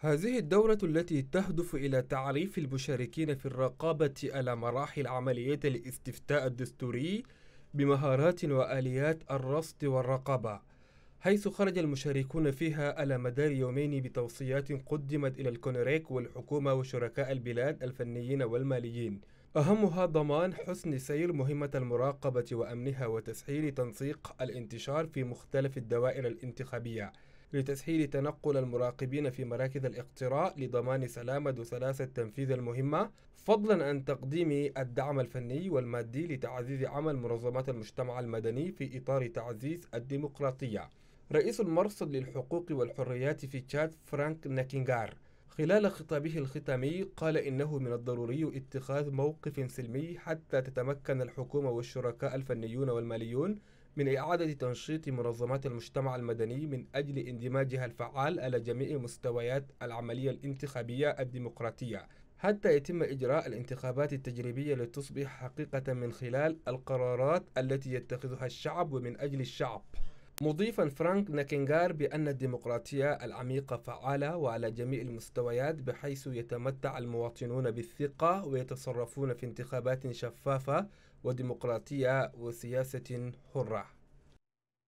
هذه الدورة التي تهدف إلى تعريف المشاركين في الرقابة على مراحل عملية الاستفتاء الدستوري بمهارات وآليات الرصد والرقابة حيث خرج المشاركون فيها على مدار يومين بتوصيات قدمت إلى الكونريك والحكومة وشركاء البلاد الفنيين والماليين أهمها ضمان حسن سير مهمة المراقبة وأمنها وتسهيل تنسيق الانتشار في مختلف الدوائر الانتخابية لتسهيل تنقل المراقبين في مراكز الاقتراء لضمان سلامة ثلاثة تنفيذ المهمة فضلا عن تقديم الدعم الفني والمادي لتعزيز عمل منظمات المجتمع المدني في إطار تعزيز الديمقراطية رئيس المرصد للحقوق والحريات في تشاد فرانك ناكينغار خلال خطابه الختامي قال إنه من الضروري اتخاذ موقف سلمي حتى تتمكن الحكومة والشركاء الفنيون والماليون من إعادة تنشيط منظمات المجتمع المدني من أجل اندماجها الفعال على جميع مستويات العملية الانتخابية الديمقراطية حتى يتم إجراء الانتخابات التجريبية لتصبح حقيقة من خلال القرارات التي يتخذها الشعب ومن أجل الشعب مضيفا فرانك ناكينغار بأن الديمقراطية العميقة فعالة وعلى جميع المستويات بحيث يتمتع المواطنون بالثقة ويتصرفون في انتخابات شفافة وديمقراطية وسياسة حرة